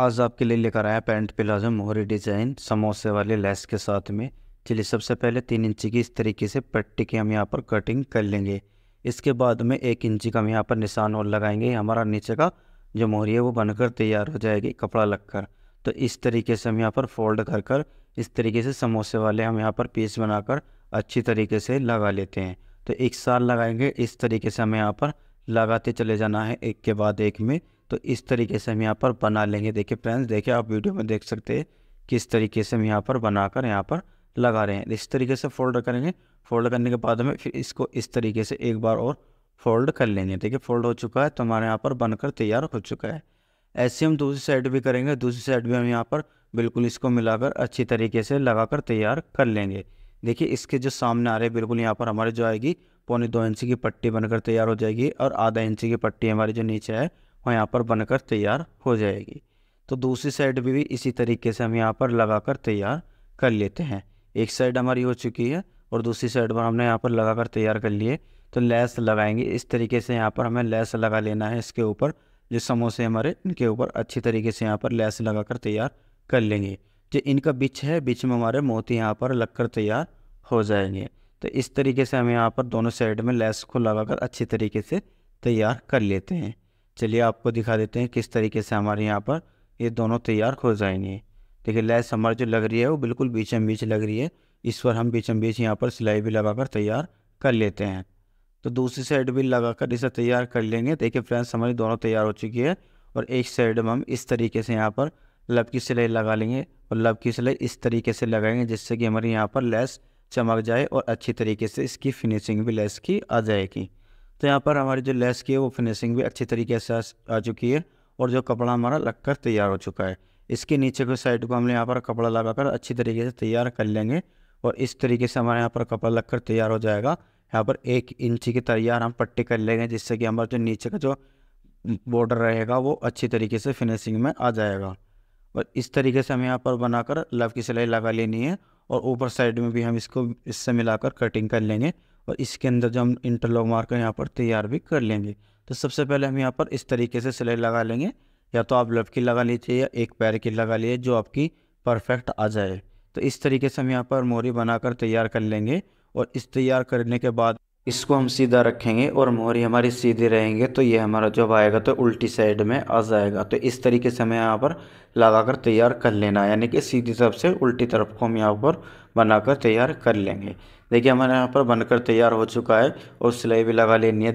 आज आपके लिए लेकर आया पैंट प्लाजो मोहरी डिज़ाइन समोसे वाले लेस के साथ में चलिए सबसे पहले तीन इंची की इस तरीके से पट्टी की हम यहाँ पर कटिंग कर लेंगे इसके बाद में एक इंची का हम यहाँ पर निशान और लगाएंगे हमारा नीचे का जो मोहरी है वो बनकर तैयार हो जाएगी कपड़ा लगकर तो इस तरीके से हम यहाँ पर फोल्ड कर कर इस तरीके से समोसे वाले हम यहाँ पर पीस बनाकर अच्छी तरीके से लगा लेते हैं तो एक साल लगाएंगे इस तरीके से हम यहाँ पर लगाते चले जाना है एक के बाद एक में तो इस तरीके से हम यहाँ पर बना लेंगे देखिए फ्रेंड्स देखिए आप वीडियो में देख सकते हैं किस तरीके से हम यहाँ पर बनाकर यहाँ पर लगा रहे हैं इस तरीके से फोल्ड करेंगे फोल्ड करने के बाद हमें फिर इसको इस तरीके से एक बार और फोल्ड कर लेंगे देखिए फोल्ड हो चुका है तो हमारे यहाँ पर बनकर तैयार हो चुका है ऐसे हम दूसरी साइड भी करेंगे दूसरी साइड भी हम यहाँ पर बिल्कुल इसको मिलाकर अच्छी तरीके से लगाकर तैयार कर लेंगे देखिए इसके जो सामने आ रहे हैं बिल्कुल यहाँ पर हमारे जो आएगी पौने दो इंच की पट्टी बनकर तैयार हो जाएगी और आधा इंच की पट्टी हमारी जो नीचे है वो यहाँ पर बनकर तैयार हो जाएगी तो दूसरी साइड भी, भी इसी तरीके से हम यहाँ पर लगा कर तैयार कर लेते हैं एक साइड हमारी हो चुकी है और दूसरी साइड पर हमने यहाँ पर लगा कर तैयार कर लिए तो लेस लगाएंगे इस तरीके से यहाँ पर हमें लेस लगा लेना है इसके ऊपर जो समोसे हमारे इनके ऊपर अच्छी तरीके से यहाँ पर लेस लगा कर तैयार कर लेंगे जो इनका बीच है बीच में हमारे मोती यहाँ पर लग कर तैयार हो जाएंगे तो इस तरीके से हम यहाँ पर दोनों साइड में लेस को लगाकर अच्छे तरीके से तैयार कर लेते हैं चलिए आपको दिखा देते हैं किस तरीके से हमारे यहाँ पर ये दोनों तैयार हो जाएंगे देखिए लेस हमारी जो लग रही है वो बिल्कुल बीचम बीच लग रही है इस पर हम बीचम बीच यहाँ पर सिलाई भी कर तैयार कर लेते हैं तो दूसरी साइड भी लगाकर इसे तैयार कर लेंगे देखिए फ्रेंड्स हमारी दोनों तैयार हो चुकी है और एक साइड में हम इस तरीके से यहाँ पर लब की सिलाई लगा लेंगे और लब की सिलाई इस तरीके से लगाएंगे जिससे कि हमारे यहाँ पर लेस चमक जाए और अच्छी तरीके से इसकी फिनिशिंग भी लेस की आ जाएगी तो यहाँ पर हमारी जो लेस की है वो फिनिशिंग भी अच्छी तरीके से आ चुकी है और जो कपड़ा हमारा लगकर तैयार हो चुका है इसके नीचे के साइड को हमने यहाँ पर कपड़ा लगाकर अच्छी तरीके से तैयार कर लेंगे और इस तरीके से हमारे यहाँ पर कपड़ा लगकर तैयार हो जाएगा यहाँ पर एक इंची की तैयार हम पट्टी कर लेंगे जिससे कि हमारा जो नीचे का जो बॉर्डर रहेगा वो अच्छी तरीके से फिनिशिंग में आ जाएगा और इस तरीके से हमें यहाँ पर बनाकर लव की सिलाई लगा लेनी है और ऊपर साइड में भी हम इसको इससे मिलाकर कटिंग कर लेंगे और इसके अंदर जो हम इंटरलॉक मारकर यहाँ पर तैयार भी कर लेंगे तो सबसे पहले हम यहाँ पर इस तरीके से सिलाई लगा लेंगे या तो आप लव की लगा लीजिए या एक पैर की लगा लीजिए जो आपकी परफेक्ट आ जाए तो इस तरीके से हम यहाँ पर मोरी बनाकर तैयार कर लेंगे और इस तैयार करने के बाद इसको हम सीधा रखेंगे और मोहरी हमारी सीधी रहेंगे तो ये हमारा जब आएगा तो उल्टी साइड में आ जाएगा तो इस तरीके से हमें यहाँ पर लगाकर तैयार कर लेना है यानी कि सीधी तरफ से उल्टी तरफ को हम यहाँ पर बनाकर तैयार कर लेंगे देखिए हमारे यहाँ पर बनकर तैयार हो चुका है और सिलाई भी लगा लेनी है